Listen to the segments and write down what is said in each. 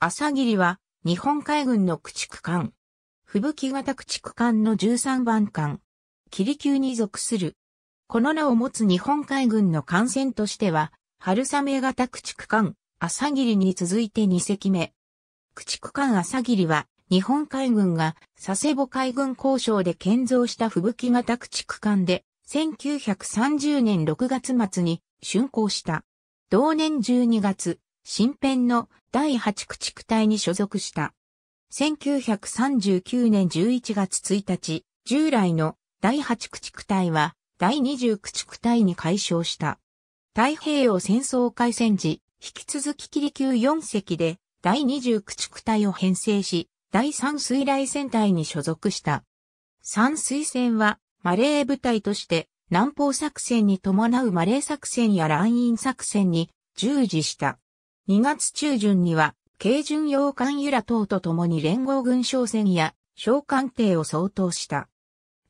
朝霧は、日本海軍の駆逐艦。吹雪型駆逐艦の13番艦。霧級に属する。この名を持つ日本海軍の艦船としては、春雨型駆逐艦、朝霧に続いて2隻目。駆逐艦朝霧は、日本海軍が佐世保海軍交渉で建造した吹雪型駆逐艦で、1930年6月末に竣工した。同年12月、新編の第8駆逐隊に所属した。1939年11月1日、従来の第8駆逐隊は第20駆逐隊に改称した。太平洋戦争開戦時、引き続き霧級4隻で第20駆逐隊を編成し、第3水雷戦隊に所属した。3水戦はマレー部隊として南方作戦に伴うマレー作戦やランイン作戦に従事した。2月中旬には、軽巡洋艦ユラ等と共に連合軍商船や商艦艇を相当した。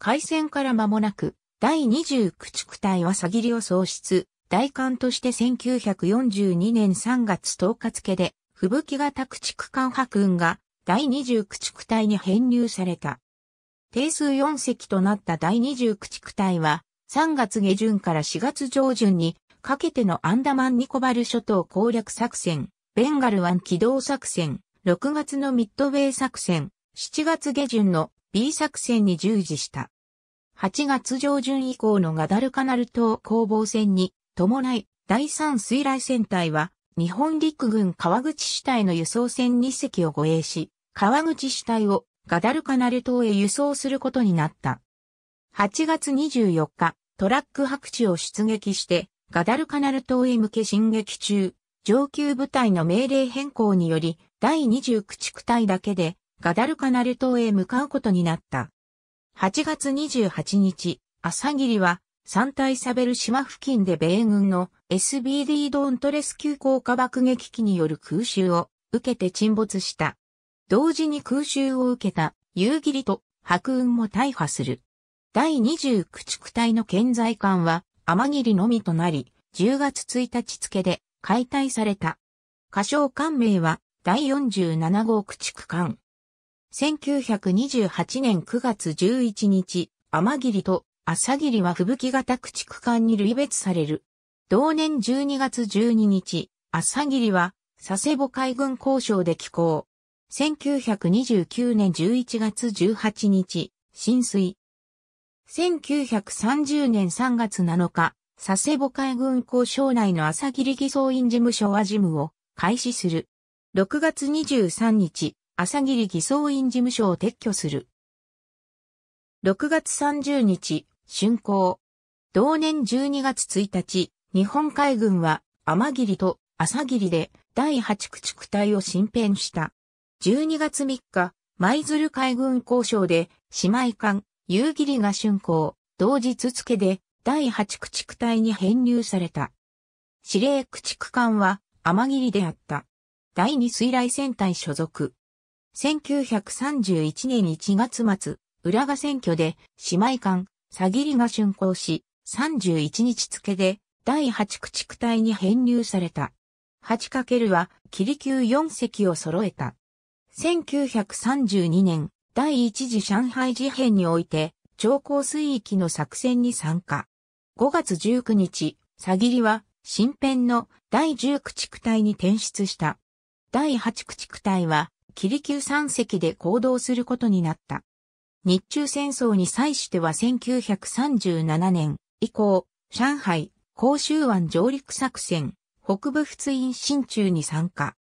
海戦から間もなく、第29畜隊は詐欺りを喪失、大艦として1942年3月10日付で、吹雪型駆逐艦白雲が第29畜隊に編入された。定数4隻となった第29畜隊は、3月下旬から4月上旬にかけてのアンダマンニコバル諸島攻略作戦、ベンガル湾機動作戦、6月のミッドウェイ作戦、7月下旬の B 作戦に従事した。8月上旬以降のガダルカナル島攻防戦に伴い、第3水雷戦隊は、日本陸軍川口主隊の輸送船2隻を護衛し、川口主隊をガダルカナル島へ輸送することになった。8月24日、トラック白地を出撃して、ガダルカナル島へ向け進撃中、上級部隊の命令変更により、第2 0地区隊だけで、ガダルカナル島へ向かうことになった。8月28日、朝霧は、三体サベル島付近で米軍の SBD ドーントレスキ降下爆撃機による空襲を受けて沈没した。同時に空襲を受けた夕霧と白雲も大破する。第2 0地区隊の建在艦は天霧のみとなり、10月1日付で解体された。歌唱官名は第47号駆逐艦。1928年9月11日、天霧と朝霧は吹雪型駆逐艦に類別される。同年12月12日、朝霧は佐世保海軍交渉で寄港。1929年11月18日、浸水、1930年3月7日、佐世保海軍交省内の朝霧偽装員事務所は事務を開始する。6月23日、朝霧偽装員事務所を撤去する。6月30日、竣工。同年12月1日、日本海軍は天霧と朝霧で第8駆逐隊を新編した。12月3日、舞鶴海軍交渉で姉妹艦夕霧が竣工、同日付で第八駆逐隊に編入された。司令駆逐艦は天霧であった。第二水雷戦隊所属。1931年1月末、浦賀選挙で姉妹艦、佐霧が竣工し、31日付で第八駆逐隊に編入された。8× は、霧急級4隻を揃えた。1932年第一次上海事変において、長江水域の作戦に参加。5月19日、サギリは、新編の第10駆逐隊に転出した。第8駆逐隊は、キリキュ隻で行動することになった。日中戦争に際しては1937年以降、上海、広州湾上陸作戦、北部仏印新中に参加。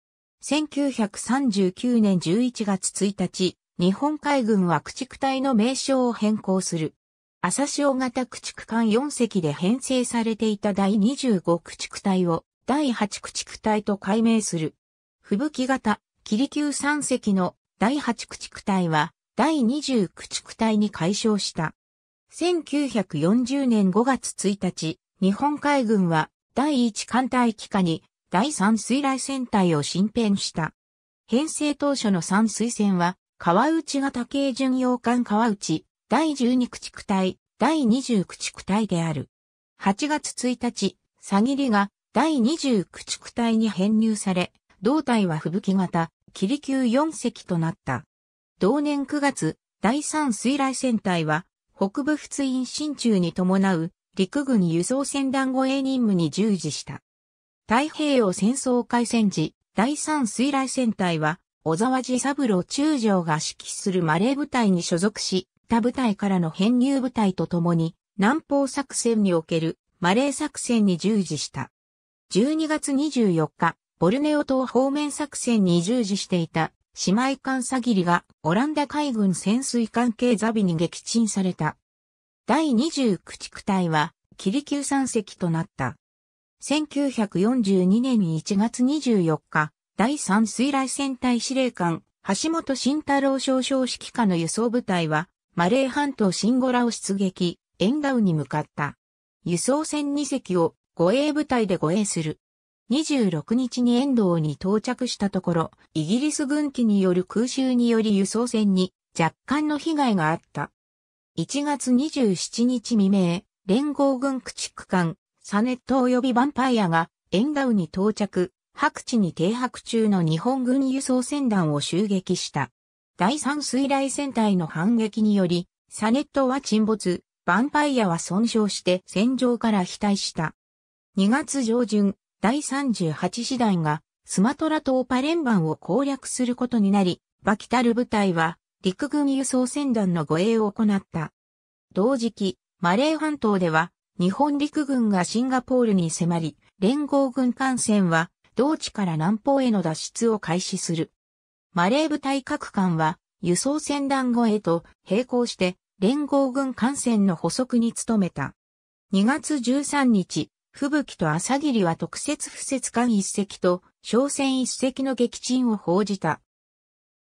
1939年11月1日、日本海軍は駆逐隊の名称を変更する。朝潮型駆逐艦4隻で編成されていた第25駆逐隊を第8駆逐隊と改名する。吹雪型、霧リ級3隻の第8駆逐隊は第20駆逐隊に改称した。1940年5月1日、日本海軍は第1艦隊機下に第3水雷戦隊を新編した。編成当初の3水戦は川内型井巡洋艦川内、第十二駆逐隊、第二十駆逐隊である。8月1日、サギリが第二十駆逐隊に編入され、胴体は吹雪型、霧球級隻となった。同年9月、第三水雷戦隊は、北部仏印進駐に伴う陸軍輸送船団護衛任務に従事した。太平洋戦争開戦時、第三水雷戦隊は、小沢寺三郎中将が指揮するマレー部隊に所属し、他部隊からの編入部隊と共に、南方作戦におけるマレー作戦に従事した。12月24日、ボルネオ島方面作戦に従事していた姉妹艦サギリがオランダ海軍潜水艦系ザビに撃沈された。第29駆逐隊は、キリキュ山石となった。1942年1月24日、第3水雷戦隊司令官、橋本慎太郎少将指揮下の輸送部隊は、マレー半島シンゴラを出撃、エンダウに向かった。輸送船2隻を護衛部隊で護衛する。26日に遠藤に到着したところ、イギリス軍機による空襲により輸送船に若干の被害があった。1月27日未明、連合軍駆逐艦、サネット及びバンパイアが、エンダウに到着、白地に停泊中の日本軍輸送船団を襲撃した。第三水雷戦隊の反撃により、サネットは沈没、ヴァンパイアは損傷して戦場から被退した。2月上旬、第38師団がスマトラ島パレンバンを攻略することになり、バキタル部隊は陸軍輸送船団の護衛を行った。同時期、マレー半島では日本陸軍がシンガポールに迫り、連合軍艦船は同地から南方への脱出を開始する。マレー部隊各艦は輸送船団後へと並行して連合軍艦船の捕捉に努めた。2月13日、吹雪と朝霧は特設不設艦一隻と商船一隻の撃沈を報じた。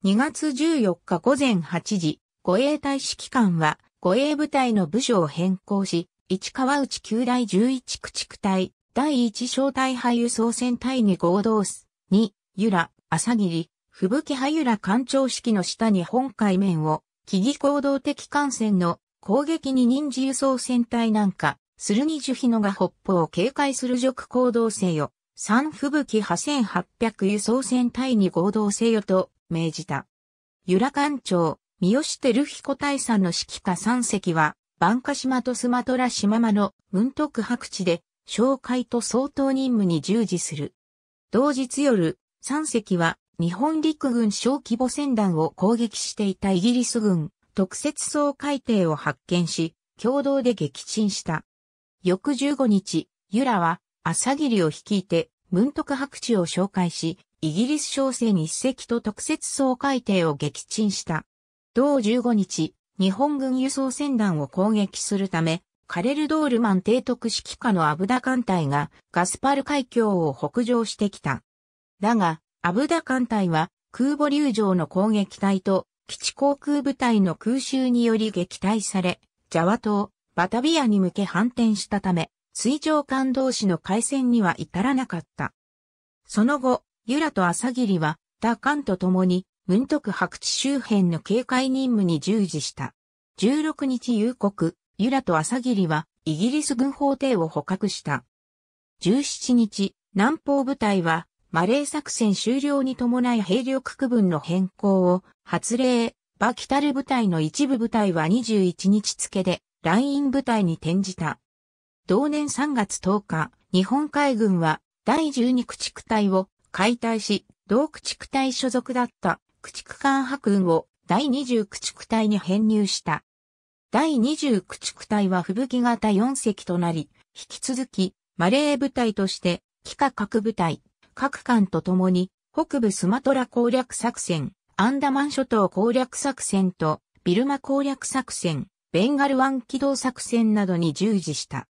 2月14日午前8時、護衛隊指揮官は護衛部隊の部署を変更し、市川内旧大11駆逐隊、第一小隊派輸送船隊に合同す。2、ゆら、朝霧、吹雪はユラ艦長式の下に本海面を、木々行動的艦船の攻撃に任じ輸送船隊なんか、するに樹日野が北方を警戒する直行動せよ、三吹雪破1800輸送船隊に合同せよと命じた。由良艦長、三好照彦大佐の指揮下三隻は、バンカ島とスマトラ島間の文徳白地で紹介と相当任務に従事する。同日夜、三隻は日本陸軍小規模船団を攻撃していたイギリス軍特設総海艇を発見し、共同で撃沈した。翌15日、ユラは朝霧を率いて文徳白地を紹介し、イギリス商船一隻と特設総海艇を撃沈した。同15日、日本軍輸送船団を攻撃するため、カレル・ドールマン提督指揮下のアブダ艦隊がガスパル海峡を北上してきた。だが、アブダ艦隊は空母流上の攻撃隊と基地航空部隊の空襲により撃退され、ジャワ島、バタビアに向け反転したため、水上艦同士の海戦には至らなかった。その後、ユラとアサギリは、カ艦と共に、文徳白地周辺の警戒任務に従事した。16日夕刻、ユラとアサギリはイギリス軍法廷を捕獲した。17日、南方部隊はマレー作戦終了に伴い兵力区分の変更を発令、バキタル部隊の一部部隊は21日付でライン部隊に転じた。同年3月10日、日本海軍は第12駆逐隊を解体し、同駆逐隊所属だった駆逐艦白軍を第20駆逐隊に編入した。第29地隊は吹雪型4隻となり、引き続き、マレー部隊として、機何各部隊、各艦と共に、北部スマトラ攻略作戦、アンダマン諸島攻略作戦と、ビルマ攻略作戦、ベンガル湾機動作戦などに従事した。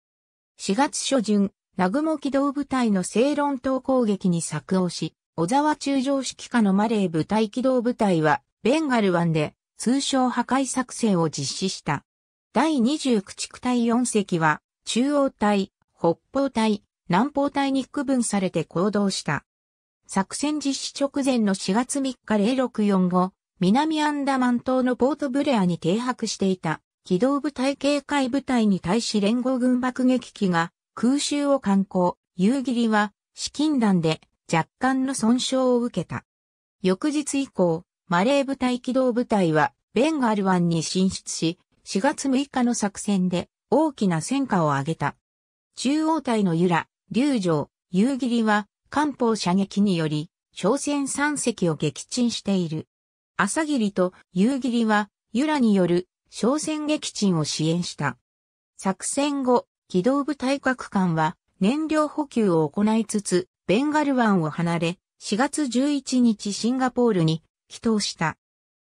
4月初旬、南雲機動部隊の正論島攻撃に作応し、小沢中将指揮下のマレー部隊機動部隊は、ベンガル湾で、通称破壊作戦を実施した。第2 0地区隊4隻は、中央隊、北方隊、南方隊に区分されて行動した。作戦実施直前の4月3日0645、南アンダマン島のポートブレアに停泊していた、機動部隊警戒部隊に対し連合軍爆撃機が空襲を敢行、夕霧は資金弾で若干の損傷を受けた。翌日以降、マレー部隊機動部隊はベンガル湾に進出し、4月6日の作戦で大きな戦果を挙げた。中央隊の由良、龍城、夕霧は艦砲射撃により、商船3隻を撃沈している。朝霧と夕霧は、由良による商船撃沈を支援した。作戦後、機動部隊各艦は燃料補給を行いつつ、ベンガル湾を離れ、4月11日シンガポールに帰投した。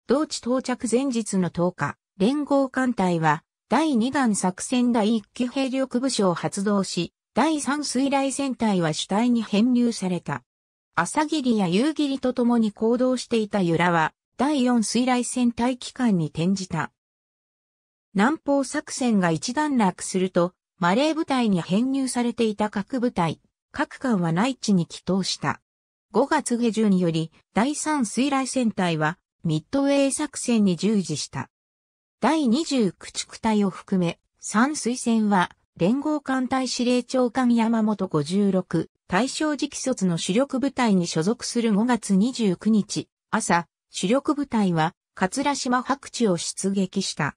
同地到着前日の10日、連合艦隊は、第2弾作戦第1機兵力部署を発動し、第3水雷戦隊は主体に編入された。朝霧や夕霧と共に行動していた由良は、第4水雷戦隊機関に転じた。南方作戦が一段落すると、マレー部隊に編入されていた各部隊、各艦は内地に帰投した。5月下旬により、第3水雷戦隊は、ミッドウェー作戦に従事した。第2 0駆逐隊を含め、3推薦は、連合艦隊司令長官山本56、大正直卒の主力部隊に所属する5月29日、朝、主力部隊は、桂島白地を出撃した。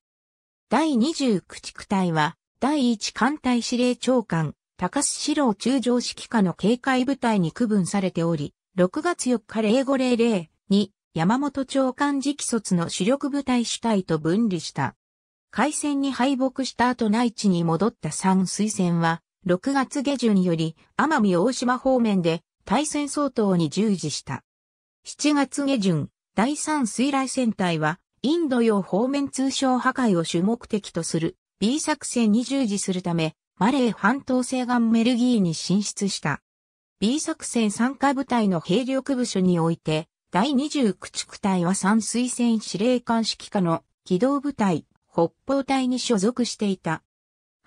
第20駆逐隊は、第1艦隊司令長官、高須四郎中将指揮下の警戒部隊に区分されており、6月4日0500に山本長官直卒の主力部隊主体と分離した。海戦に敗北した後内地に戻った三水戦は、6月下旬より奄美大島方面で対戦相当に従事した。7月下旬、第三水雷戦隊は、インド洋方面通商破壊を主目的とする B 作戦に従事するため、マレー半島西岸メルギーに進出した。B 作戦参加部隊の兵力部署において、第20駆逐隊は三水戦司令官指揮下の機動部隊、北方隊に所属していた。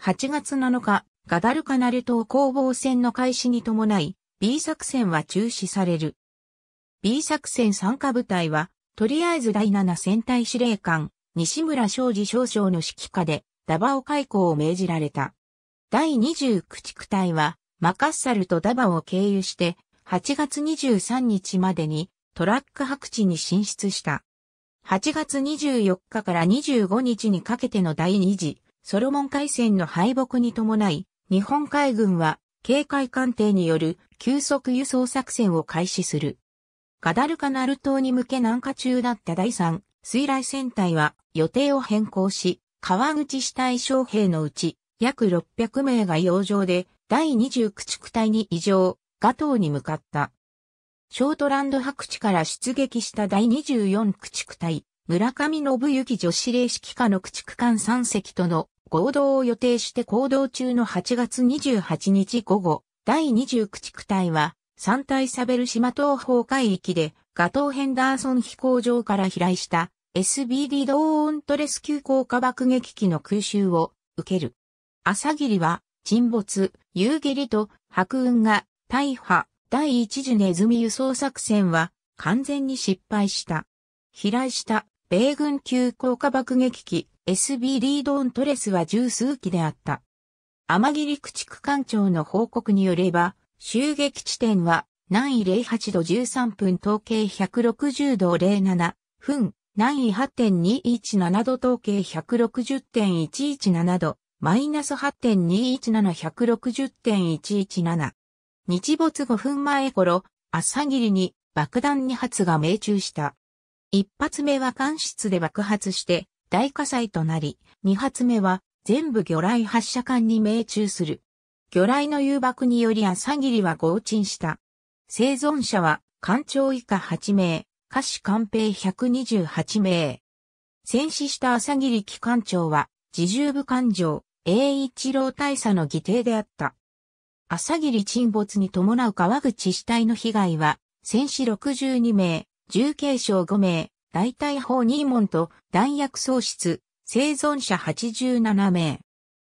8月7日、ガダルカナル島攻防戦の開始に伴い、B 作戦は中止される。B 作戦参加部隊は、とりあえず第7戦隊司令官、西村昌司少将の指揮下で、ダバオ開港を命じられた。第20駆逐隊は、マカッサルとダバオを経由して、8月23日までにトラック白地に進出した。8月24日から25日にかけての第2次ソロモン海戦の敗北に伴い、日本海軍は警戒艦艇による急速輸送作戦を開始する。ガダルカナル島に向け南下中だった第3水雷戦隊は予定を変更し、川口死体将兵のうち約600名が洋上で第20駆逐隊に異常、ガ島に向かった。ショートランド白地から出撃した第24駆逐隊、村上信行女子霊式下の駆逐艦3隻との合同を予定して行動中の8月28日午後、第20駆逐隊は、三体サベル島東方海域で、ガトー・ヘンダーソン飛行場から飛来した SBD ドーントレス急降下爆撃機の空襲を受ける。朝霧は沈没、夕霧と白雲が大破、第一次ネズミ輸送作戦は完全に失敗した。飛来した米軍急降下爆撃機 SB リードントレスは十数機であった。天切駆逐艦長の報告によれば、襲撃地点は南緯08度13分統計160度07分、南緯8.217度統計160.117度、マイナス8.217160.117日没5分前頃、朝霧に爆弾2発が命中した。1発目は艦室で爆発して大火災となり、2発目は全部魚雷発射管に命中する。魚雷の誘爆により朝霧は合沈した。生存者は艦長以下8名、下士官兵128名。戦死した朝霧機関長は、自重部艦長、栄一郎大佐の義弟であった。朝霧沈没に伴う川口死体の被害は、戦死62名、重軽傷5名、大隊砲2門と弾薬喪失、生存者87名。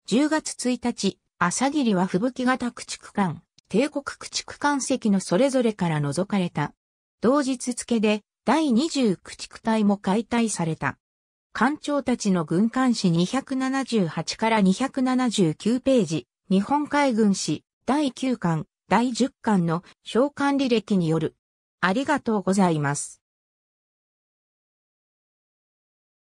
10月1日、朝霧は吹雪型駆逐艦、帝国駆逐艦席のそれぞれから除かれた。同日付で、第20駆逐隊も解体された。艦長たちの軍艦史278から279ページ、日本海軍史第9巻、第10巻の召喚履歴による。ありがとうございます。